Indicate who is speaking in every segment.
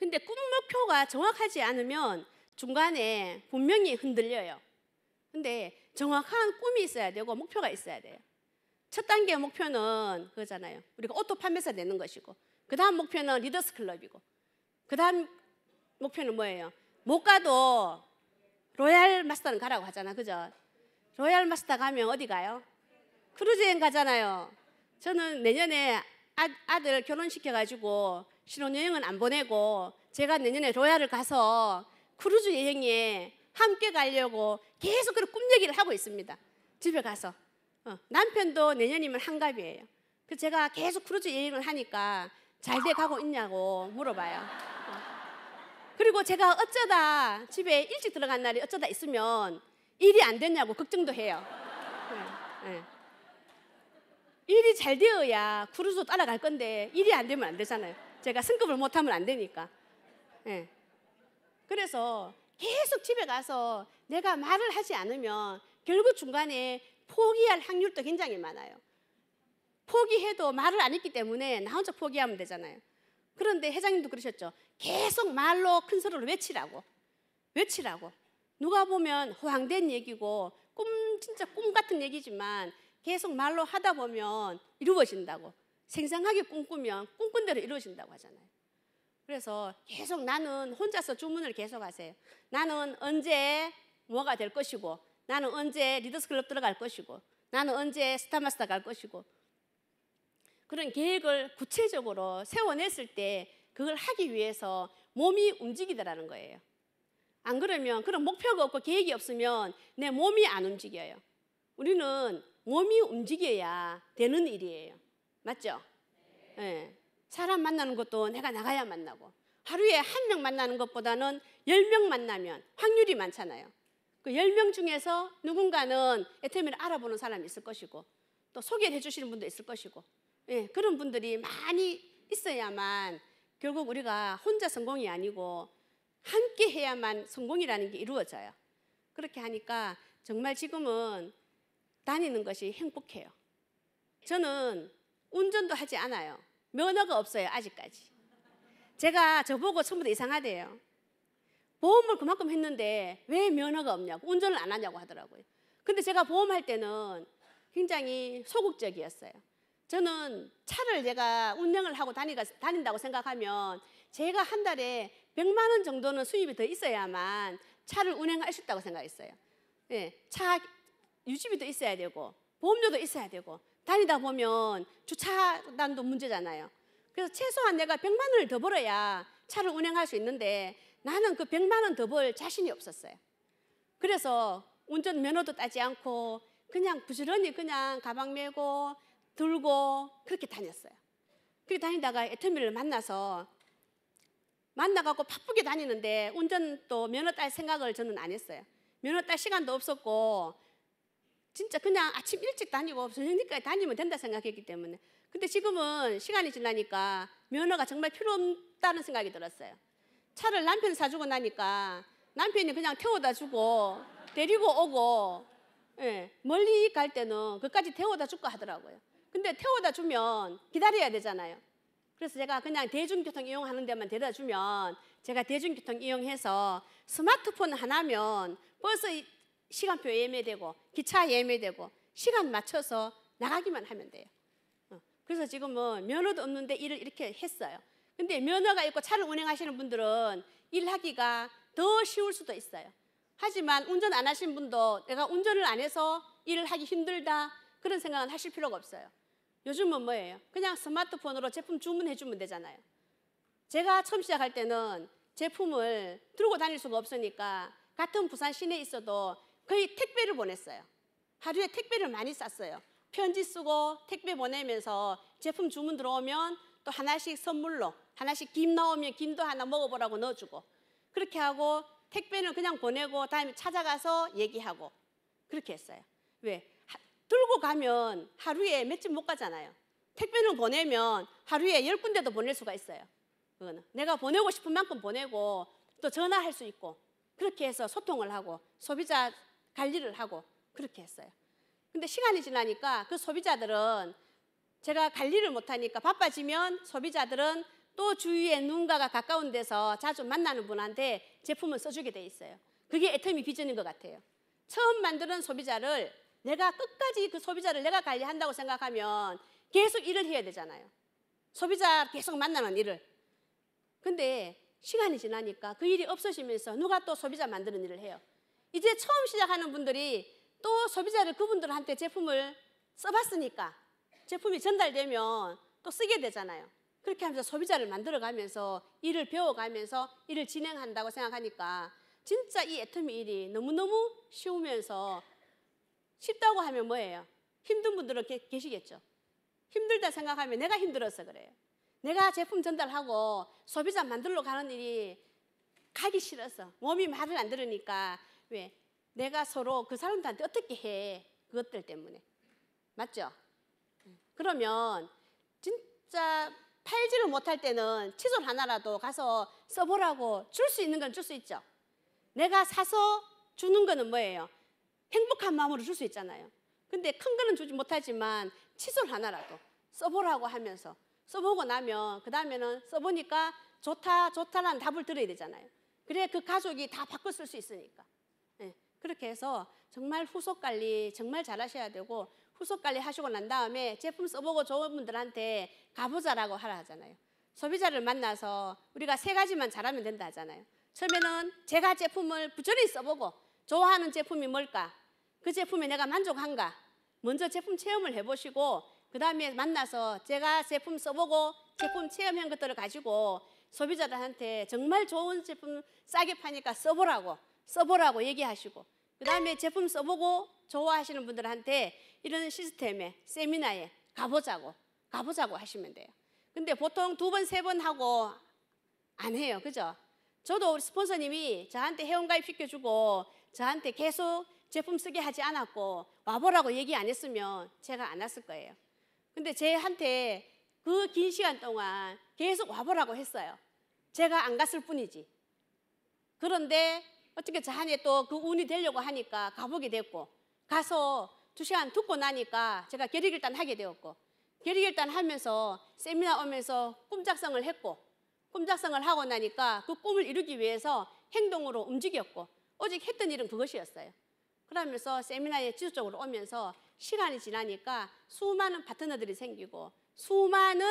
Speaker 1: 근데 꿈 목표가 정확하지 않으면 중간에 분명히 흔들려요. 근데 정확한 꿈이 있어야 되고 목표가 있어야 돼요. 첫 단계 목표는 그거잖아요. 우리가 오토 판매사 되는 것이고 그 다음 목표는 리더스 클럽이고 그 다음 목표는 뭐예요? 못 가도 로얄 마스터는 가라고 하잖아. 그죠? 로얄 마스터 가면 어디 가요? 크루즈여행 가잖아요. 저는 내년에 아, 아들 결혼시켜가지고 신혼여행은 안 보내고 제가 내년에 로야를 가서 크루즈 여행에 함께 가려고 계속 그런 꿈 얘기를 하고 있습니다. 집에 가서 어, 남편도 내년이면 한갑이에요. 그 제가 계속 크루즈 여행을 하니까 잘 돼 가고 있냐고 물어봐요. 어. 그리고 제가 어쩌다 집에 일찍 들어간 날이 어쩌다 있으면 일이 안됐냐고 걱정도 해요. 네, 네. 일이 잘 되어야 크루즈도 따라갈 건데 일이 안 되면 안 되잖아요. 제가 승급을 못하면 안 되니까. 예. 그래서 계속 집에 가서 내가 말을 하지 않으면 결국 중간에 포기할 확률도 굉장히 많아요. 포기해도 말을 안 했기 때문에 나 혼자 포기하면 되잖아요. 그런데 회장님도 그러셨죠. 계속 말로 큰 소리로 외치라고. 외치라고. 누가 보면 호황된 얘기고 꿈, 진짜 꿈 같은 얘기지만 계속 말로 하다 보면 이루어진다고. 생생하게 꿈꾸면 꿈꾼 대로 이루어진다고 하잖아요. 그래서 계속 나는 혼자서 주문을 계속 하세요. 나는 언제 뭐가 될 것이고 나는 언제 리더스 클럽 들어갈 것이고 나는 언제 스타마스터 갈 것이고 그런 계획을 구체적으로 세워냈을 때 그걸 하기 위해서 몸이 움직이더라는 거예요. 안 그러면 그런 목표가 없고 계획이 없으면 내 몸이 안 움직여요. 우리는 몸이 움직여야 되는 일이에요. 맞죠? 네. 사람 만나는 것도 내가 나가야 만나고 하루에 한 명 만나는 것보다는 열 명 만나면 확률이 많잖아요. 그 열 명 중에서 누군가는 에테미를 알아보는 사람이 있을 것이고 또 소개를 해주시는 분도 있을 것이고 예, 그런 분들이 많이 있어야만 결국 우리가 혼자 성공이 아니고 함께 해야만 성공이라는 게 이루어져요. 그렇게 하니까 정말 지금은 다니는 것이 행복해요. 저는 운전도 하지 않아요. 면허가 없어요, 아직까지. 제가 저보고 처음부터 이상하대요. 보험을 그만큼 했는데 왜 면허가 없냐고, 운전을 안 하냐고 하더라고요. 근데 제가 보험할 때는 굉장히 소극적이었어요. 저는 차를 제가 운영을 하고 다니다, 다닌다고 생각하면 제가 한 달에 100만 원 정도는 수입이 더 있어야만 차를 운행할 수 있다고 생각했어요. 예, 차 유지비도 있어야 되고 보험료도 있어야 되고 다니다 보면 주차난도 문제잖아요. 그래서 최소한 내가 100만 원을 더 벌어야 차를 운행할 수 있는데 나는 그 100만 원 더 벌 자신이 없었어요. 그래서 운전 면허도 따지 않고 그냥 부지런히 그냥 가방 메고 들고 그렇게 다녔어요. 그렇게 다니다가 애터미를 만나서 만나갖고 바쁘게 다니는데 운전 또 면허 딸 생각을 저는 안 했어요. 면허 딸 시간도 없었고 진짜 그냥 아침 일찍 다니고 저녁 늦까지 그러니까 다니면 된다 생각했기 때문에 근데 지금은 시간이 지나니까 면허가 정말 필요 없다는 생각이 들었어요. 차를 남편 사주고 나니까 남편이 그냥 태워다 주고 데리고 오고 예, 멀리 갈 때는 그까지 태워다 줄까 하더라고요. 근데 태워다 주면 기다려야 되잖아요. 그래서 제가 그냥 대중교통 이용하는 데만 데려다 주면 제가 대중교통 이용해서 스마트폰 하나면 벌써 시간표 예매되고 기차 예매되고 시간 맞춰서 나가기만 하면 돼요. 어, 그래서 지금 뭐 면허도 없는데 일을 이렇게 했어요. 근데 면허가 있고 차를 운행하시는 분들은 일하기가 더 쉬울 수도 있어요. 하지만 운전 안 하신 분도 내가 운전을 안 해서 일을 하기 힘들다 그런 생각은 하실 필요가 없어요. 요즘은 뭐예요? 그냥 스마트폰으로 제품 주문해 주면 되잖아요. 제가 처음 시작할 때는 제품을 들고 다닐 수가 없으니까 같은 부산 시내에 있어도 거의 택배를 보냈어요. 하루에 택배를 많이 쌌어요. 편지 쓰고 택배 보내면서 제품 주문 들어오면 또 하나씩 선물로 하나씩 김 나오면 김도 하나 먹어보라고 넣어주고 그렇게 하고 택배는 그냥 보내고 다음에 찾아가서 얘기하고 그렇게 했어요. 왜? 하, 들고 가면 하루에 몇 집 못 가잖아요. 택배는 보내면 하루에 열 군데도 보낼 수가 있어요. 그거는 내가 보내고 싶은 만큼 보내고 또 전화할 수 있고 그렇게 해서 소통을 하고 소비자 관리를 하고 그렇게 했어요. 근데 시간이 지나니까 그 소비자들은 제가 관리를 못하니까 바빠지면 소비자들은 또 주위에 누군가가 가까운 데서 자주 만나는 분한테 제품을 써주게 돼 있어요. 그게 애터미 비전인 것 같아요. 처음 만드는 소비자를 내가 끝까지 그 소비자를 내가 관리한다고 생각하면 계속 일을 해야 되잖아요. 소비자 계속 만나는 일을. 근데 시간이 지나니까 그 일이 없어지면서 누가 또 소비자 만드는 일을 해요. 이제 처음 시작하는 분들이 또 소비자를 그분들한테 제품을 써봤으니까 제품이 전달되면 또 쓰게 되잖아요. 그렇게 하면서 소비자를 만들어가면서 일을 배워가면서 일을 진행한다고 생각하니까 진짜 이 애터미 일이 너무너무 쉬우면서 쉽다고 하면 뭐예요? 힘든 분들은 게, 계시겠죠. 힘들다 생각하면 내가 힘들어서 그래요. 내가 제품 전달하고 소비자 만들러 가는 일이 가기 싫어서 몸이 말을 안 들으니까 왜? 내가 서로 그 사람들한테 어떻게 해? 그것들 때문에. 맞죠? 그러면 진짜 팔지를 못할 때는 칫솔 하나라도 가서 써보라고 줄 수 있는 건 줄 수 있죠. 내가 사서 주는 거는 뭐예요? 행복한 마음으로 줄 수 있잖아요. 근데 큰 거는 주지 못하지만 칫솔 하나라도 써보라고 하면서 써보고 나면 그 다음에는 써보니까 좋다 좋다라는 답을 들어야 되잖아요. 그래 그 가족이 다바꿨을수 있으니까. 그렇게 해서 정말 후속 관리 정말 잘하셔야 되고 후속 관리 하시고 난 다음에 제품 써보고 좋은 분들한테 가보자라고 하라 하잖아요. 소비자를 만나서 우리가 세 가지만 잘하면 된다 하잖아요. 처음에는 제가 제품을 부지런히 써보고 좋아하는 제품이 뭘까? 그 제품에 내가 만족한가? 먼저 제품 체험을 해보시고 그 다음에 만나서 제가 제품 써보고 제품 체험한 것들을 가지고 소비자들한테 정말 좋은 제품 싸게 파니까 써보라고 써보라고 얘기하시고 그 다음에 제품 써보고 좋아하시는 분들한테 이런 시스템에 세미나에 가보자고 가보자고 하시면 돼요. 근데 보통 두 번, 세 번 하고 안 해요. 그죠? 저도 우리 스폰서님이 저한테 회원가입 시켜주고 저한테 계속 제품 쓰게 하지 않았고 와보라고 얘기 안 했으면 제가 안 왔을 거예요. 근데 제한테 그 긴 시간 동안 계속 와보라고 했어요. 제가 안 갔을 뿐이지. 그런데 어떻게 자네 또그 운이 되려고 하니까 가보게 됐고 가서 두 시간 듣고 나니까 제가 결리결단 하게 되었고 결리결단 하면서 세미나 오면서 꿈 작성을 했고 꿈 작성을 하고 나니까 그 꿈을 이루기 위해서 행동으로 움직였고 오직 했던 일은 그것이었어요. 그러면서 세미나에 지속적으로 오면서 시간이 지나니까 수많은 파트너들이 생기고 수많은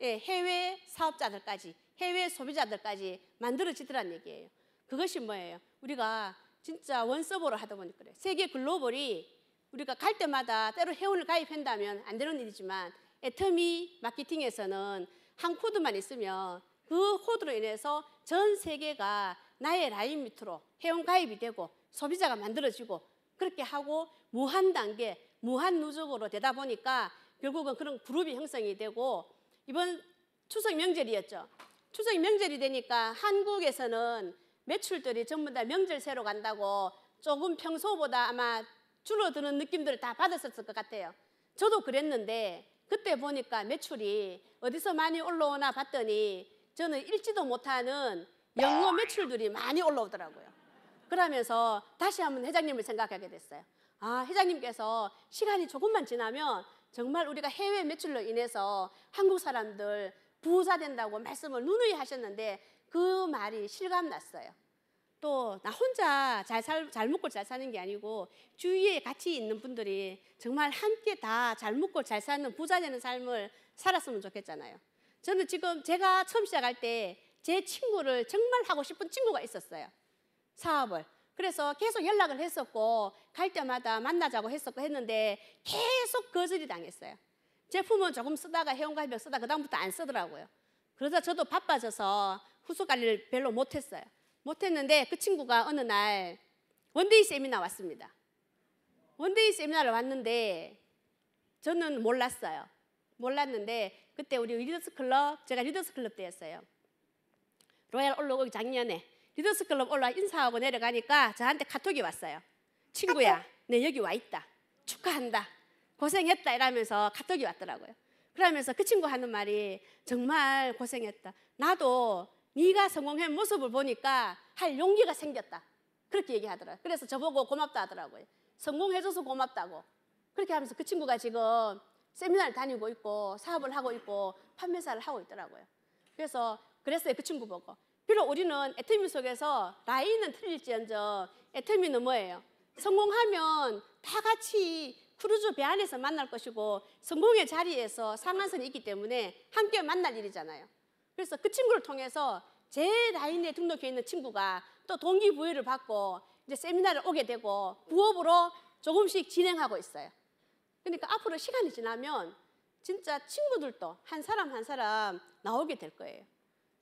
Speaker 1: 예, 해외 사업자들까지 해외 소비자들까지 만들어지더란 얘기예요. 그것이 뭐예요? 우리가 진짜 원서버로 하다 보니까 그래요. 세계 글로벌이 우리가 갈 때마다 때로 회원을 가입한다면 안 되는 일이지만 애터미 마케팅에서는 한 코드만 있으면 그 코드로 인해서 전 세계가 나의 라인 밑으로 회원 가입이 되고 소비자가 만들어지고 그렇게 하고 무한 단계, 무한 누적으로 되다 보니까 결국은 그런 그룹이 형성이 되고 이번 추석 명절이었죠. 추석 명절이 되니까 한국에서는 매출들이 전부 다 명절 새로 간다고 조금 평소보다 아마 줄어드는 느낌들을 다 받았었을 것 같아요. 저도 그랬는데 그때 보니까 매출이 어디서 많이 올라오나 봤더니 저는 읽지도 못하는 영어 매출들이 많이 올라오더라고요. 그러면서 다시 한번 회장님을 생각하게 됐어요. 아, 회장님께서 시간이 조금만 지나면 정말 우리가 해외 매출로 인해서 한국 사람들 부자 된다고 말씀을 누누이 하셨는데 그 말이 실감 났어요. 또 나 혼자 잘, 살, 잘 먹고 잘 사는 게 아니고 주위에 같이 있는 분들이 정말 함께 다 잘 먹고 잘 사는 부자 되는 삶을 살았으면 좋겠잖아요. 저는 지금 제가 처음 시작할 때 제 친구를 정말 하고 싶은 친구가 있었어요. 사업을. 그래서 계속 연락을 했었고 갈 때마다 만나자고 했었고 했는데 계속 거절이 당했어요. 제품은 조금 쓰다가 회원가입 을 쓰다 가그 다음부터 안 쓰더라고요. 그러다 저도 바빠져서 후수 관리를 별로 못했어요. 못했는데 그 친구가 어느 날 원데이 세미나 왔습니다. 원데이 세미나를 왔는데 저는 몰랐어요. 몰랐는데 그때 우리 리더스 클럽 제가 리더스 클럽 때였어요. 로얄 올로오 작년에 리더스 클럽 올라 인사하고 내려가니까 저한테 카톡이 왔어요. 친구야, 내 네, 여기 와 있다. 축하한다. 고생했다 이러면서 카톡이 왔더라고요. 그러면서 그 친구 하는 말이 정말 고생했다. 나도 네가 성공한 모습을 보니까 할 용기가 생겼다. 그렇게 얘기하더라. 그래서 저보고 고맙다 하더라고요. 성공해줘서 고맙다고. 그렇게 하면서 그 친구가 지금 세미나를 다니고 있고 사업을 하고 있고 판매사를 하고 있더라고요. 그래서 그랬어요. 그 친구 보고. 비록 우리는 애터미 속에서 라인은 틀릴지언정 애터미는 뭐예요? 성공하면 다 같이 크루즈 배 안에서 만날 것이고 성공의 자리에서 상한선이 있기 때문에 함께 만날 일이잖아요. 그래서 그 친구를 통해서 제 라인에 등록해 있는 친구가 또 동기부여를 받고 이제 세미나를 오게 되고 부업으로 조금씩 진행하고 있어요. 그러니까 앞으로 시간이 지나면 진짜 친구들도 한 사람 한 사람 나오게 될 거예요.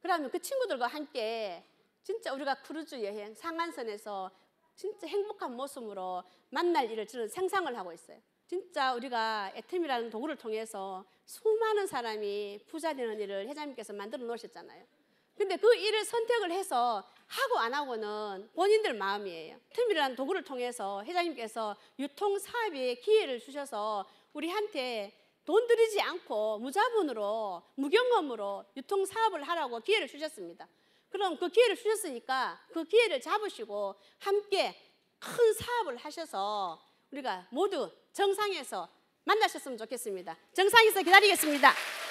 Speaker 1: 그러면 그 친구들과 함께 진짜 우리가 크루즈 여행 상한선에서 진짜 행복한 모습으로 만날 일을 저는 상상을 하고 있어요. 진짜 우리가 애템이라는 도구를 통해서 수많은 사람이 부자 되는 일을 회장님께서 만들어 놓으셨잖아요. 근데 그 일을 선택을 해서 하고 안 하고는 본인들 마음이에요. 틈이라는 도구를 통해서 회장님께서 유통 사업에 기회를 주셔서 우리한테 돈 들이지 않고 무자본으로 무경험으로 유통 사업을 하라고 기회를 주셨습니다. 그럼 그 기회를 주셨으니까 그 기회를 잡으시고 함께 큰 사업을 하셔서 우리가 모두 정상에서 만나셨으면 좋겠습니다. 정상에서 기다리겠습니다.